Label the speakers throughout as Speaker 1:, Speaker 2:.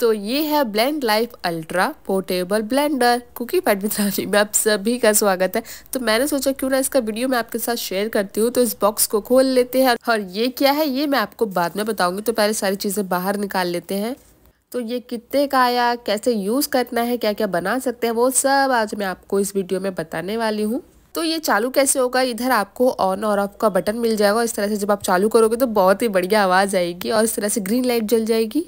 Speaker 1: तो ये है blend life ultra portable blender कुकी पैट में आप सभी का स्वागत है तो मैंने सोचा क्यों ना इसका वीडियो मैं आपके साथ शेयर करती हूँ तो इस बॉक्स को खोल लेते हैं और ये क्या है ये मैं आपको बाद में बताऊंगी तो पहले सारी चीज़ें बाहर निकाल लेते हैं तो ये कितने का आया कैसे यूज़ करना है क्या क्या बना सकते हैं वो सब आज मैं आपको इस वीडियो में बताने वाली हूँ तो ये चालू कैसे होगा इधर आपको ऑन और ऑफ का बटन मिल जाएगा इस तरह से जब आप चालू करोगे तो बहुत ही बढ़िया आवाज़ आएगी और इस तरह से ग्रीन लाइट जल जाएगी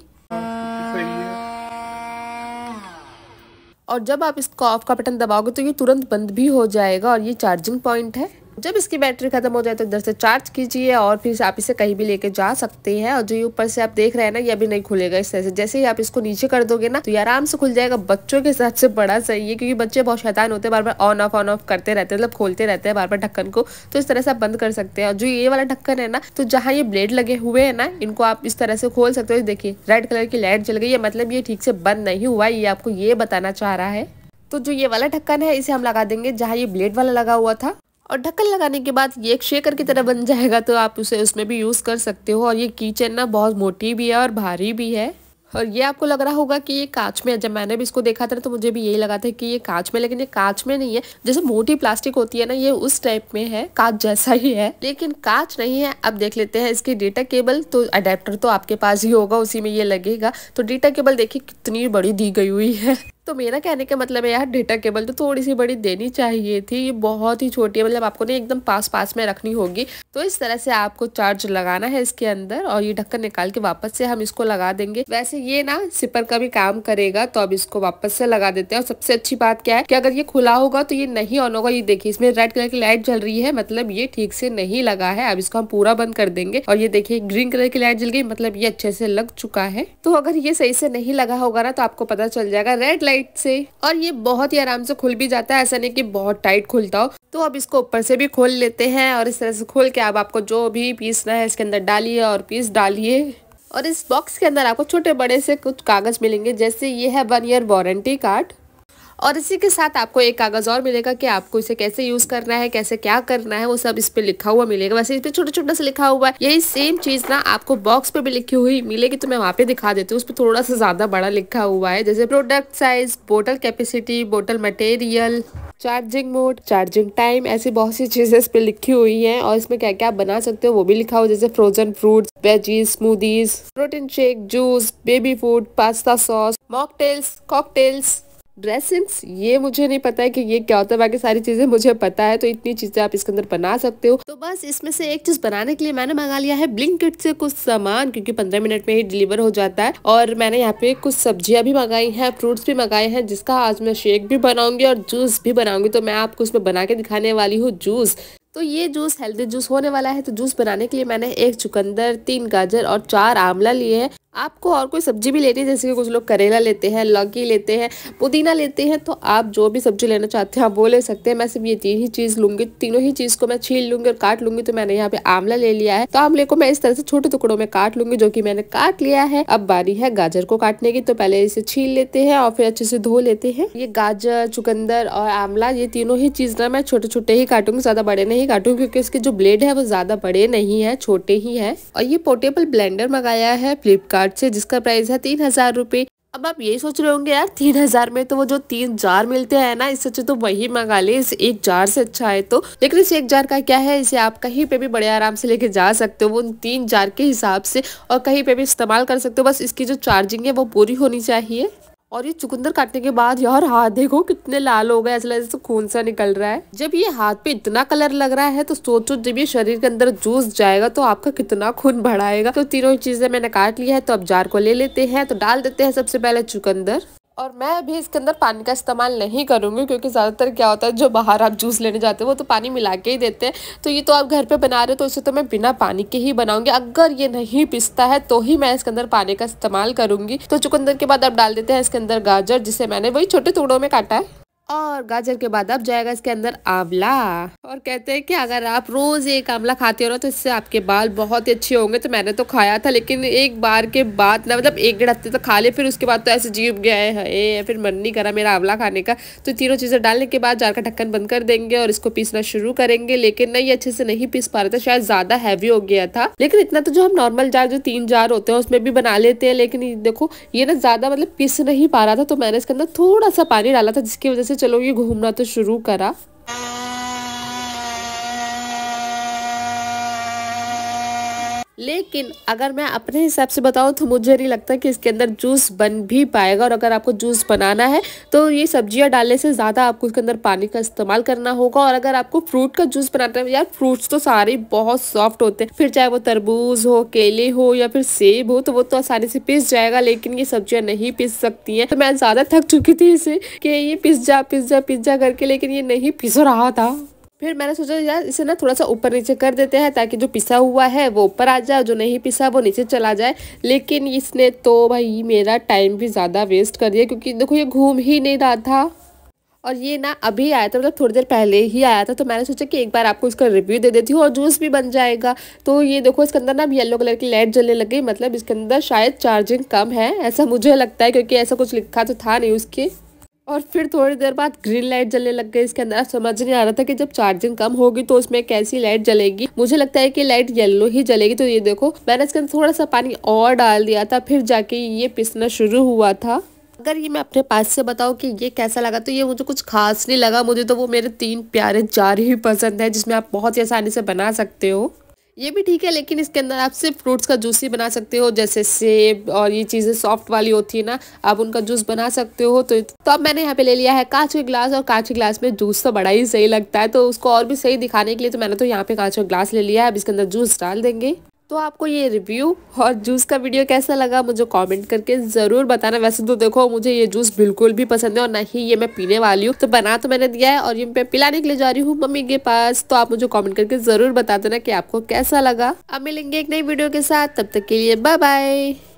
Speaker 1: और जब आप इसको ऑफ का बटन दबाओगे तो ये तुरंत बंद भी हो जाएगा और ये चार्जिंग पॉइंट है जब इसकी बैटरी खत्म हो जाए तो इधर से चार्ज कीजिए और फिर आप इसे कहीं भी लेके जा सकते हैं और जो ये ऊपर से आप देख रहे हैं ना ये अभी नहीं खुलेगा इस तरह से जैसे ही आप इसको नीचे कर दोगे ना तो ये आराम से खुल जाएगा बच्चों के हिसाब से बड़ा सही है क्योंकि बच्चे बहुत शैतान होते हैं बार बार ऑन ऑफ ऑन ऑफ करते रहते हैं मतलब खोलते रहते हैं बार बार ढक्कन को तो इस तरह से आप बंद कर सकते हैं और जो ये वाला ढक्कन है ना तो जहाँ ये ब्लेड लगे हुए है ना इनको आप इस तरह से खोल सकते हो देखिए रेड कलर की लाइट जल गई है मतलब ये ठीक से बंद नहीं हुआ ये आपको ये बताना चाह रहा है तो जो ये वाला ढक्कन है इसे हम लगा देंगे जहाँ ये ब्लेड वाला लगा हुआ था और ढक्कन लगाने के बाद ये एक शेकर की तरह बन जाएगा तो आप उसे उसमें भी यूज़ कर सकते हो और ये की चेन ना बहुत मोटी भी है और भारी भी है और ये आपको लग रहा होगा कि ये कांच में है जब मैंने भी इसको देखा था तो मुझे भी यही लगा था कि ये कांच में लेकिन ये कांच में नहीं है जैसे मोटी प्लास्टिक होती है ना ये उस टाइप में है कांच जैसा ही है लेकिन कांच नहीं है अब देख लेते हैं इसकी डेटा केबल तो अडेप्टर तो आपके पास ही होगा उसी में ये लगेगा तो डेटा केबल देखिए कितनी बड़ी दी गई हुई है तो मेरा कहने का मतलब है यार डेटा केबल तो थोड़ी सी बड़ी देनी चाहिए थी ये बहुत ही छोटी है मतलब आपको ना एकदम पास पास में रखनी होगी तो इस तरह से आपको चार्ज लगाना है इसके अंदर और ये ढक्कन निकाल के वापस से हम इसको लगा देंगे वैसे ये ना सिपर का भी काम करेगा तो अब इसको वापस से लगा देते हैं और सबसे अच्छी बात क्या है कि अगर ये खुला होगा तो ये नहीं ऑन होगा ये देखिए इसमें रेड कलर की लाइट जल रही है मतलब ये ठीक से नहीं लगा है अब इसको हम पूरा बंद कर देंगे और ये देखिए ग्रीन कलर की लाइट जल गई मतलब ये अच्छे से लग चुका है तो अगर ये सही से नहीं लगा होगा ना तो आपको पता चल जाएगा रेड लाइट साइड से और ये बहुत ही आराम से खुल भी जाता है ऐसा नहीं कि बहुत टाइट खुलता हो तो अब इसको ऊपर से भी खोल लेते हैं और इस तरह से खोल के अब आपको जो भी पीसना है इसके अंदर डालिए और पीस डालिए और इस बॉक्स के अंदर आपको छोटे बड़े से कुछ कागज़ मिलेंगे जैसे ये है वन ईयर वारंटी कार्ड और इसी के साथ आपको एक कागज़ और मिलेगा कि आपको इसे कैसे यूज़ करना है कैसे क्या करना है वो सब इस पर लिखा हुआ मिलेगा वैसे इस पर छोटा छोटा सा लिखा हुआ है यही सेम चीज़ ना आपको बॉक्स पर भी लिखी हुई मिलेगी तो मैं वहाँ पे दिखा देती हूँ उस पर थोड़ा सा ज़्यादा बड़ा लिखा हुआ है जैसे product size bottle capacity bottle material charging mode charging time ऐसी बहुत सी चीज़ें इस पर लिखी हुई हैं और इसमें क्या क्या आप बना सकते हो वो भी लिखा हुआ जैसे frozen fruit veggies smoothies protein shake juice baby food pasta sauce mocktails cocktails dressings ये मुझे नहीं पता है कि ये क्या होता है बाकी सारी चीज़ें मुझे पता है तो इतनी चीज़ें आप इसके अंदर बना सकते हो तो बस इसमें से एक चीज़ बनाने के लिए मैंने मंगा लिया है ब्लिंकिट से कुछ सामान क्योंकि पंद्रह मिनट में ही डिलीवर हो जाता है और मैंने यहाँ पे कुछ सब्जियां भी मंगाई है फ्रूट्स भी मंगाए हैं जिसका आज मैं शेक भी बनाऊंगी और जूस भी बनाऊंगी तो मैं आपको उसमें बना के दिखाने वाली हूँ जूस तो ये जूस हेल्दी जूस होने वाला है तो जूस बनाने के लिए मैंने एक चुकंदर तीन गाजर और चार आंवला लिए हैं आपको और कोई सब्जी भी लेनी है जैसे कि कुछ लोग करेला लेते हैं लौकी लेते हैं पुदीना लेते हैं तो आप जो भी सब्जी लेना चाहते हैं आप वो ले सकते हैं मैं सिर्फ ये तीन ही चीज़ लूँगी तीनों ही चीज़ को मैं छील लूँगी और काट लूँगी तो मैंने यहाँ पे आंवला ले लिया है तो आंवले को मैं इस तरह से छोटे टुकड़ों में काट लूँगी जो कि मैंने काट लिया है अब बारी है गाजर को काटने की तो पहले इसे छील लेते हैं और फिर अच्छे से धो लेते हैं ये गाजर चुकंदर और आंवला ये तीनों ही चीज़ ना मैं छोटे छोटे ही काटूंगी ज़्यादा बड़े नहीं काटूंगी क्योंकि इसके जो ब्लेड है वो ज़्यादा बड़े नहीं है छोटे ही है और ये पोर्टेबल ब्लेंडर मंगाया है फ्लिपकार्ट कार्ड से जिसका प्राइस है तीन हज़ार रुपये अब आप यही सोच रहे होंगे यार तीन हजार में तो वो जो तीन जार मिलते हैं ना इससे अच्छे तो वही मंगा ले इस एक जार से अच्छा है तो लेकिन इस एक जार का क्या है इसे आप कहीं पे भी बड़े आराम से लेके जा सकते हो वो तीन जार के हिसाब से और कहीं पे भी इस्तेमाल कर सकते हो बस इसकी जो चार्जिंग है वो पूरी होनी चाहिए और ये चुकंदर काटने के बाद यार हाथ देखो कितने लाल हो गए ऐसा लग जैसे तो खून सा निकल रहा है जब ये हाथ पे इतना कलर लग रहा है तो सोचो जब ये शरीर के अंदर जूस जाएगा तो आपका कितना खून बढ़ाएगा तो तीनों चीजें मैंने काट लिया है तो अब जार को ले लेते हैं तो डाल देते हैं सबसे पहले चुकंदर और मैं अभी इसके अंदर पानी का इस्तेमाल नहीं करूँगी क्योंकि ज़्यादातर क्या होता है जो बाहर आप जूस लेने जाते हैं वो तो पानी मिला के ही देते हैं तो ये तो आप घर पे बना रहे हो तो इसे तो मैं बिना पानी के ही बनाऊँगी अगर ये नहीं पिसता है तो ही मैं इसके अंदर पानी का इस्तेमाल करूँगी तो चुकंदर के बाद आप डाल देते हैं इसके अंदर गाजर जिसे मैंने वही छोटे टुकड़ों में काटा है और गाजर के बाद अब जाएगा इसके अंदर आंवला और कहते हैं कि अगर आप रोज एक आंवला खाते हो ना तो इससे आपके बाल बहुत ही अच्छे होंगे तो मैंने तो खाया था लेकिन एक बार के बाद ना मतलब एक डेढ़ हफ्ते तक तो खा ले फिर उसके बाद तो ऐसे जीव गया है फिर मन नहीं करा मेरा आंवला खाने का तो तीनों चीज़ें डालने के बाद जार का ढक्कन बंद कर देंगे और इसको पीसना शुरू करेंगे लेकिन नहीं अच्छे से नहीं पीस पा रहे थे शायद ज़्यादा हैवी हो गया था लेकिन इतना तो जो हम नॉर्मल जार जो तीन जार होते हैं उसमें भी बना लेते हैं लेकिन देखो ये ना ज़्यादा मतलब पीस नहीं पा रहा था तो मैंने इसके अंदर थोड़ा सा पानी डाला था जिसकी वजह से से चलो ये घूमना तो शुरू करा लेकिन अगर मैं अपने हिसाब से बताऊँ तो मुझे नहीं लगता कि इसके अंदर जूस बन भी पाएगा और अगर आपको जूस बनाना है तो ये सब्जियां डालने से ज़्यादा आपको इसके अंदर पानी का इस्तेमाल करना होगा और अगर आपको फ्रूट का जूस बनाना है यार फ्रूट्स तो सारे बहुत सॉफ्ट होते हैं फिर चाहे वो तरबूज हो केले हो या फिर सेब हो तो वो तो आसानी से पिस जाएगा लेकिन ये सब्जियाँ नहीं पिस सकती हैं तो मैं ज़्यादा थक चुकी थी इसे कि ये पिस जा पिस जा पिस जा करके लेकिन ये नहीं पिस रहा था फिर मैंने सोचा यार इसे ना थोड़ा सा ऊपर नीचे कर देते हैं ताकि जो पिसा हुआ है वो ऊपर आ जाए जो नहीं पिसा वो नीचे चला जाए लेकिन इसने तो भाई मेरा टाइम भी ज़्यादा वेस्ट कर दिया क्योंकि देखो ये घूम ही नहीं रहा था और ये ना अभी आया था मतलब थोड़ी देर पहले ही आया था तो मैंने सोचा कि एक बार आपको इसका रिव्यू दे देती हूँ और जूस भी बन जाएगा तो ये देखो इसके अंदर ना अब येलो कलर की लाइट जलने लग गई मतलब इसके अंदर शायद चार्जिंग कम है ऐसा मुझे लगता है क्योंकि ऐसा कुछ लिखा तो था नहीं उसके और फिर थोड़ी देर बाद ग्रीन लाइट जलने लग गई इसके अंदर समझ नहीं आ रहा था कि जब चार्जिंग कम होगी तो उसमें कैसी लाइट जलेगी मुझे लगता है कि लाइट येलो ही जलेगी तो ये देखो मैंने इसके अंदर थोड़ा सा पानी और डाल दिया था फिर जाके ये पिसना शुरू हुआ था अगर ये मैं अपने पास से बताऊँ कि ये कैसा लगा तो ये मुझे कुछ खास नहीं लगा मुझे तो वो मेरे तीन प्यारे जार ही पसंद है जिसमें आप बहुत ही आसानी से बना सकते हो ये भी ठीक है लेकिन इसके अंदर आप सिर्फ फ्रूट्स का जूस ही बना सकते हो जैसे सेब और ये चीज़ें सॉफ्ट वाली होती है ना आप उनका जूस बना सकते हो तो तो अब मैंने यहाँ पे ले लिया है कांच के गिलास और कांच के ग्लास में जूस तो बड़ा ही सही लगता है तो उसको और भी सही दिखाने के लिए तो मैंने तो यहाँ पे कांच का ग्लास ले लिया है अब इसके अंदर जूस डाल देंगे तो आपको ये रिव्यू और जूस का वीडियो कैसा लगा मुझे कमेंट करके ज़रूर बताना वैसे तो देखो मुझे ये जूस बिल्कुल भी पसंद है और ना ही ये मैं पीने वाली हूँ तो बना तो मैंने दिया है और ये मैं पिलाने के लिए जा रही हूँ मम्मी के पास तो आप मुझे कॉमेंट करके ज़रूर बता देना कि आपको कैसा लगा अब मिलेंगे एक नई वीडियो के साथ तब तक के लिए बाय बाय